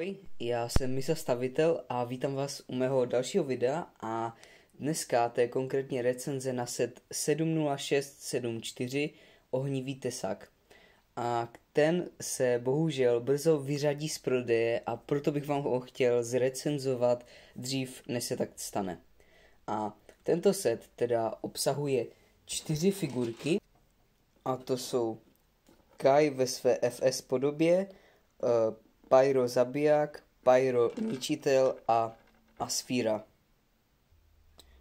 Ahoj, já jsem Misa Stavitel a vítám vás u mého dalšího videa a dneska to je konkrétně recenze na set 70674 Ohnivý tesak. A ten se bohužel brzo vyřadí z prodeje a proto bych vám ho chtěl zrecenzovat dřív, než se tak stane. A tento set teda obsahuje čtyři figurky a to jsou Kai ve své FS podobě, eh, Pyro zabiják, Pyro ničitel a Asfíra.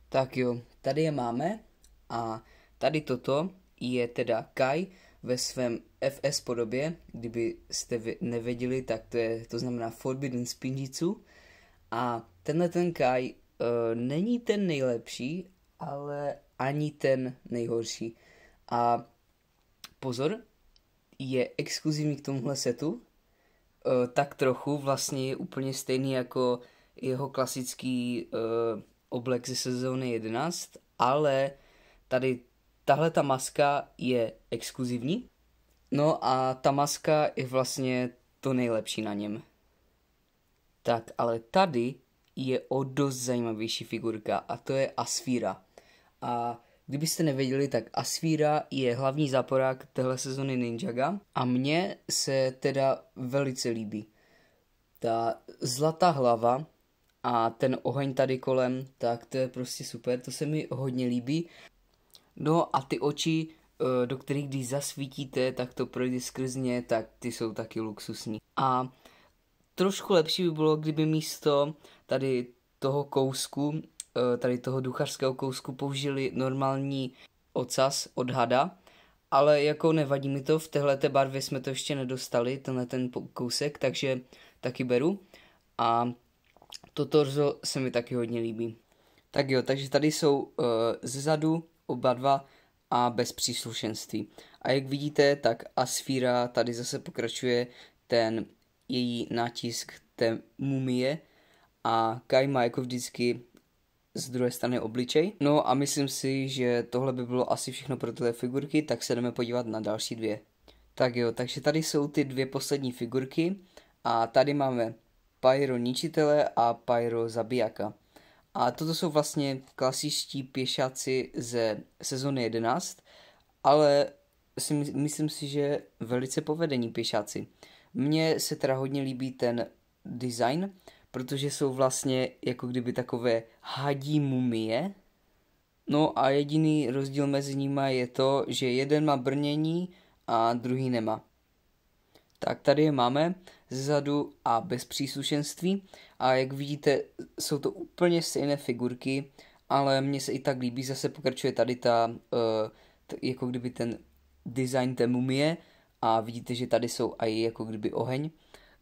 Tak jo, tady je máme a tady toto je teda Kai ve svém FS podobě, kdybyste jste nevěděli, tak to, je, to znamená Forbidden Spinjitsu a tenhle ten Kai uh, není ten nejlepší, ale ani ten nejhorší. A pozor, je exkluzivní k tomuhle setu, Eh, tak trochu vlastně je úplně stejný jako jeho klasický uh, oblek ze sezóny 11, ale tady tahle ta maska je exkluzivní. No a ta maska je vlastně to nejlepší na něm. Tak, ale tady je o dost zajímavější figurka a to je Asfíra. A Kdybyste nevěděli, tak Asvíra je hlavní záporák téhle sezony Ninjaga a mně se teda velice líbí. Ta zlatá hlava a ten oheň tady kolem, tak to je prostě super, to se mi hodně líbí. No a ty oči, eh, do kterých když zasvítíte, tak to projde skrz ně, tak ty jsou taky luxusní. A trošku lepší by bylo, kdyby místo tady toho kousku Eh, tady toho duchařského kousku použili normální ocas od hada, ale jako nevadí mi to, v téhle barvě jsme to ještě nedostali, tenhle ten kousek, takže taky beru. A to torzo se mi taky hodně líbí. Tak jo, takže tady jsou uh, eh, zezadu oba dva a bez příslušenství. A jak vidíte, tak Asfíra tady zase pokračuje ten její nátisk té mumie a Kaima jako vždycky z druhé strany obličej. No a myslím si, že tohle by bylo asi všechno pro tyhle figurky, tak se jdeme podívat na další dvě. Tak jo, takže tady jsou ty dvě poslední figurky a tady máme Pyro ničitele a Pyro zabijaka. A toto jsou vlastně klasičtí pěšáci ze sezony 11, ale si myslím si, že velice povedení pěšáci. Mně se teda hodně líbí ten design, protože jsou vlastně jako kdyby takové hadí mumie. No a jediný rozdíl mezi nimi je to, že jeden má brnění a druhý nemá. Tak tady je máme zezadu a bez příslušenství a jak vidíte jsou to úplně stejné figurky, ale mně se i tak líbí, zase pokračuje tady ta, uh, t- jako kdyby ten design té mumie a vidíte, že tady jsou i jako kdyby oheň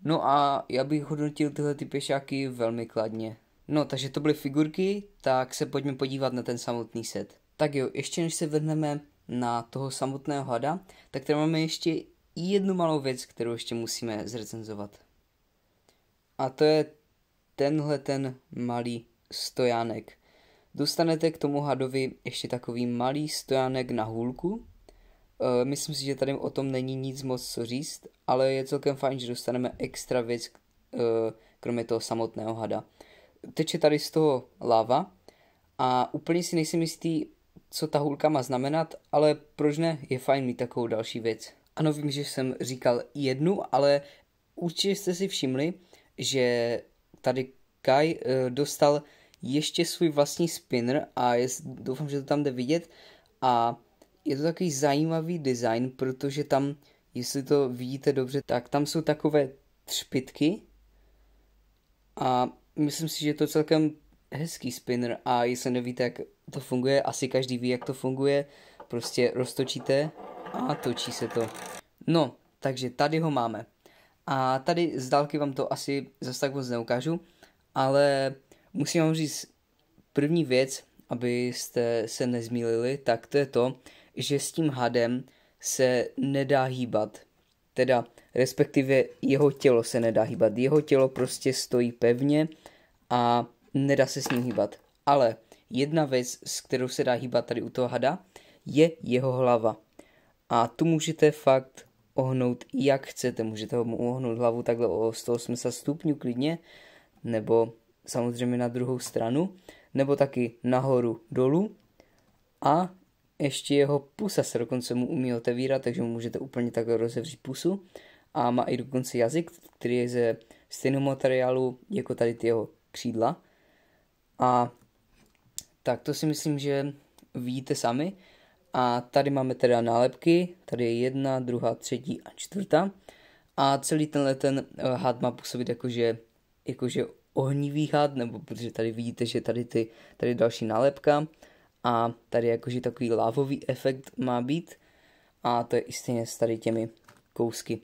No a já bych hodnotil tyhle ty pěšáky velmi kladně. No, takže to byly figurky, tak se pojďme podívat na ten samotný set. Tak jo, ještě než se vrhneme na toho samotného hada, tak tady máme ještě jednu malou věc, kterou ještě musíme zrecenzovat. A to je tenhle ten malý stojánek. Dostanete k tomu hadovi ještě takový malý stojánek na hůlku, Eh, myslím si, že tady o tom není nic moc co říct, ale je celkem fajn, že dostaneme extra věc, eh, kromě toho samotného hada. Teče tady z toho lava a úplně si nejsem jistý, co ta hůlka má znamenat, ale proč ne, je fajn mít takovou další věc. Ano, vím, že jsem říkal jednu, ale určitě jste si všimli, že tady Kai eh, dostal ještě svůj vlastní spinner a je, doufám, že to tam jde vidět a je to takový zajímavý design, protože tam, jestli to vidíte dobře, tak tam jsou takové třpitky a myslím si, že je to celkem hezký spinner a jestli nevíte, jak to funguje, asi každý ví, jak to funguje, prostě roztočíte a točí se to. No, takže tady ho máme. A tady z dálky vám to asi zase tak moc neukážu, ale musím vám říct první věc, abyste se nezmílili, tak to je to, že s tím hadem se nedá hýbat. Teda respektive jeho tělo se nedá hýbat. Jeho tělo prostě stojí pevně a nedá se s ním hýbat. Ale jedna věc, s kterou se dá hýbat tady u toho hada, je jeho hlava. A tu můžete fakt ohnout jak chcete. Můžete mu ohnout hlavu takhle o 180 stupňů klidně, nebo samozřejmě na druhou stranu, nebo taky nahoru dolů. A ještě jeho pusa se dokonce mu umí otevírat, takže mu můžete úplně takhle rozevřít pusu. A má i dokonce jazyk, který je ze stejného materiálu jako tady ty jeho křídla. A tak to si myslím, že vidíte sami. A tady máme teda nálepky, tady je jedna, druhá, třetí a čtvrtá. A celý tenhle ten eh, had má působit jakože, jakože ohnivý had, nebo protože tady vidíte, že tady, ty, tady další nálepka a tady jakože takový lávový efekt má být a to je i stejně s tady těmi kousky.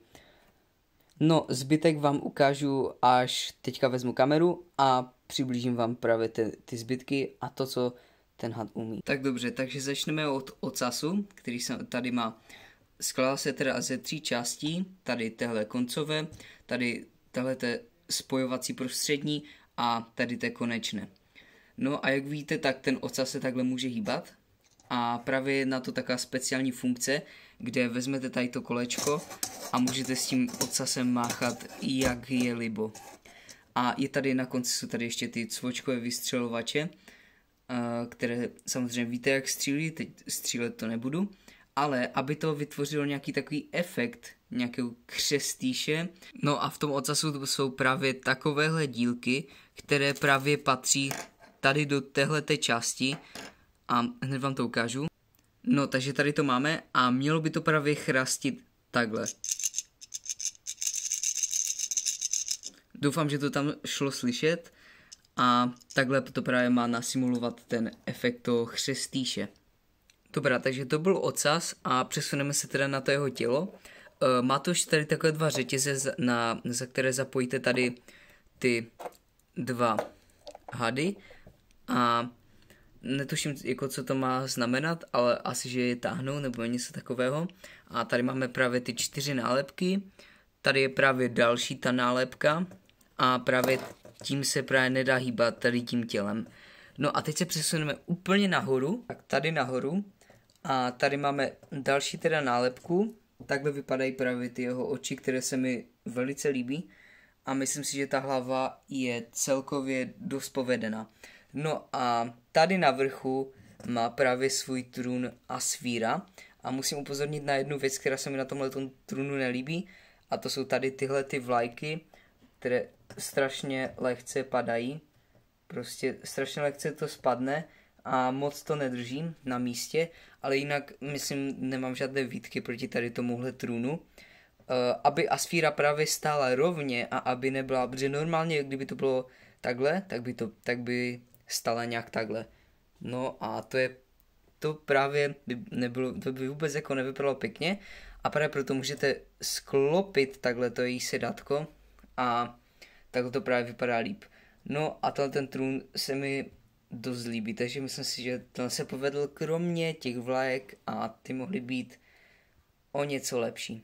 No, zbytek vám ukážu, až teďka vezmu kameru a přiblížím vám právě ty, ty zbytky a to, co ten had umí. Tak dobře, takže začneme od ocasu, který jsem tady má. Skládá se teda ze tří částí, tady tehle koncové, tady tehle spojovací prostřední a tady té konečné. No a jak víte, tak ten ocas se takhle může hýbat a právě na to taková speciální funkce, kde vezmete tady to kolečko a můžete s tím ocasem máchat, jak je libo. A je tady na konci jsou tady ještě ty cvočkové vystřelovače, eh, které samozřejmě víte, jak střílí, teď střílet to nebudu, ale aby to vytvořilo nějaký takový efekt nějakou křestýše. No a v tom ocasu jsou právě takovéhle dílky, které právě patří tady do téhle části a hned vám to ukážu. No, takže tady to máme a mělo by to právě chrastit takhle. Doufám, že to tam šlo slyšet a takhle to právě má nasimulovat ten efekt toho chřestýše. Dobrá, takže to byl ocas a přesuneme se teda na to jeho tělo. E, má to už tady takové dva řetěze, na, za které zapojíte tady ty dva hady a netuším, jako, co to má znamenat, ale asi, že je táhnou nebo něco takového. A tady máme právě ty čtyři nálepky, tady je právě další ta nálepka a právě tím se právě nedá hýbat tady tím tělem. No a teď se přesuneme úplně nahoru, tak tady nahoru a tady máme další teda nálepku, takhle vypadají právě ty jeho oči, které se mi velice líbí a myslím si, že ta hlava je celkově dost povedená. No a tady na vrchu má právě svůj trůn Asvíra a musím upozornit na jednu věc, která se mi na tomhle trůnu nelíbí a to jsou tady tyhle ty vlajky, které strašně lehce padají. Prostě strašně lehce to spadne a moc to nedržím na místě, ale jinak, myslím, nemám žádné výtky proti tady tomuhle trůnu. Uh, aby Asfíra právě stála rovně a aby nebyla, protože normálně, kdyby to bylo takhle, tak by, to, tak by stala nějak takhle. No a to je to právě by nebylo, to by vůbec jako nevypadalo pěkně a právě proto můžete sklopit takhle to její sedátko a takhle to právě vypadá líp. No a tenhle ten trůn se mi dost líbí, takže myslím si, že ten se povedl kromě těch vlajek a ty mohly být o něco lepší.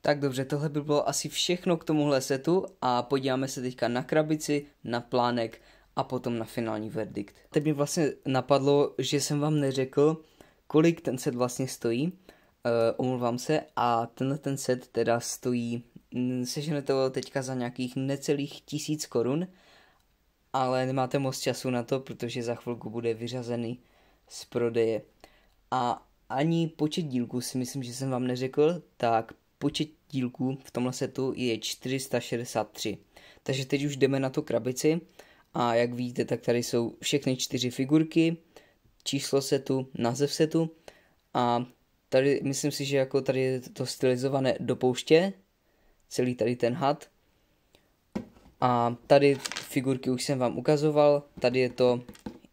Tak dobře, tohle by bylo asi všechno k tomuhle setu a podíváme se teďka na krabici, na plánek a potom na finální verdikt. Teď mi vlastně napadlo, že jsem vám neřekl, kolik ten set vlastně stojí. Uh, eh, omluvám se a tenhle ten set teda stojí, mm, seženete ho teďka za nějakých necelých tisíc korun, ale nemáte moc času na to, protože za chvilku bude vyřazený z prodeje. A ani počet dílků si myslím, že jsem vám neřekl, tak počet dílků v tomhle setu je 463. Takže teď už jdeme na tu krabici a jak vidíte, tak tady jsou všechny čtyři figurky, číslo setu, název setu a tady myslím si, že jako tady je to stylizované do pouště, celý tady ten had. A tady figurky už jsem vám ukazoval, tady je to,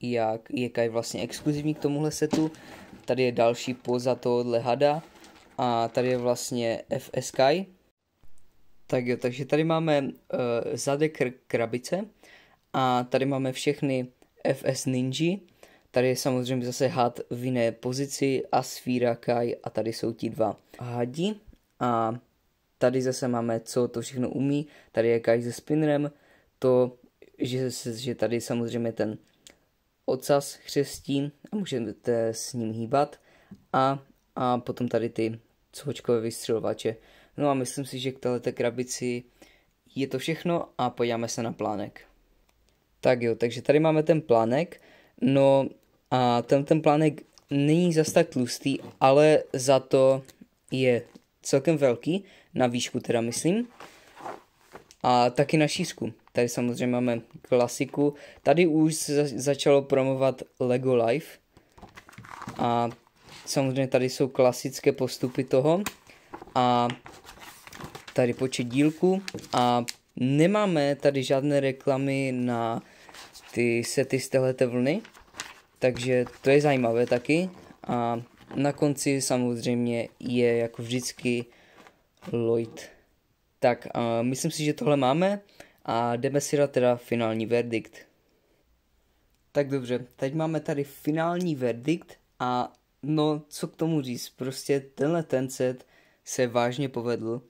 jak je je vlastně exkluzivní k tomuhle setu. Tady je další poza tohohle hada a tady je vlastně FSK. Tak jo, takže tady máme uh, zadek krabice a tady máme všechny FS Ninji. Tady je samozřejmě zase had v jiné pozici a sfíra Kai a tady jsou ti dva hadi. A tady zase máme, co to všechno umí. Tady je Kai se spinnerem. To, že, že tady samozřejmě ten ocas chřestí a můžete s ním hýbat. A, a potom tady ty cohočkové vystřelovače. No a myslím si, že k této krabici je to všechno a podíváme se na plánek. Tak jo, takže tady máme ten plánek. No a ten, ten plánek není zas tak tlustý, ale za to je celkem velký, na výšku teda myslím. A taky na šířku. Tady samozřejmě máme klasiku. Tady už za- začalo promovat LEGO Life. A samozřejmě tady jsou klasické postupy toho. A tady počet dílků a Nemáme tady žádné reklamy na ty sety z téhleté vlny, takže to je zajímavé taky. A na konci samozřejmě je jako vždycky Lloyd. Tak a myslím si, že tohle máme a jdeme si dát teda finální verdikt. Tak dobře, teď máme tady finální verdikt a no, co k tomu říct, prostě tenhle ten set se vážně povedl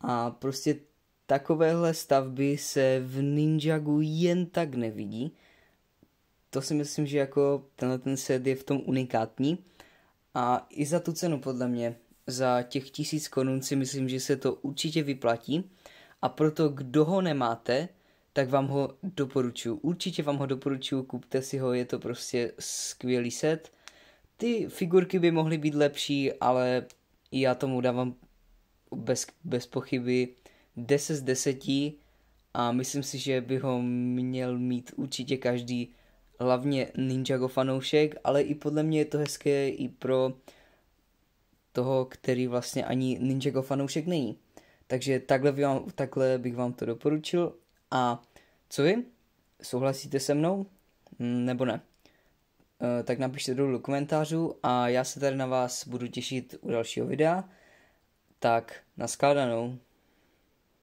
a prostě Takovéhle stavby se v Ninjagu jen tak nevidí. To si myslím, že jako tenhle ten set je v tom unikátní. A i za tu cenu podle mě, za těch tisíc korun si myslím, že se to určitě vyplatí. A proto, kdo ho nemáte, tak vám ho doporučuji. Určitě vám ho doporučuji, kupte si ho, je to prostě skvělý set. Ty figurky by mohly být lepší, ale já tomu dávám bez, bez pochyby 10 z 10 a myslím si, že by ho měl mít určitě každý, hlavně Ninjago fanoušek, ale i podle mě je to hezké i pro toho, který vlastně ani Ninjago fanoušek není. Takže takhle, by vám, takhle bych vám to doporučil. A co vy? Souhlasíte se mnou? Hm, nebo ne? E, tak napište dolů do komentářů a já se tady na vás budu těšit u dalšího videa. Tak, naskládanou.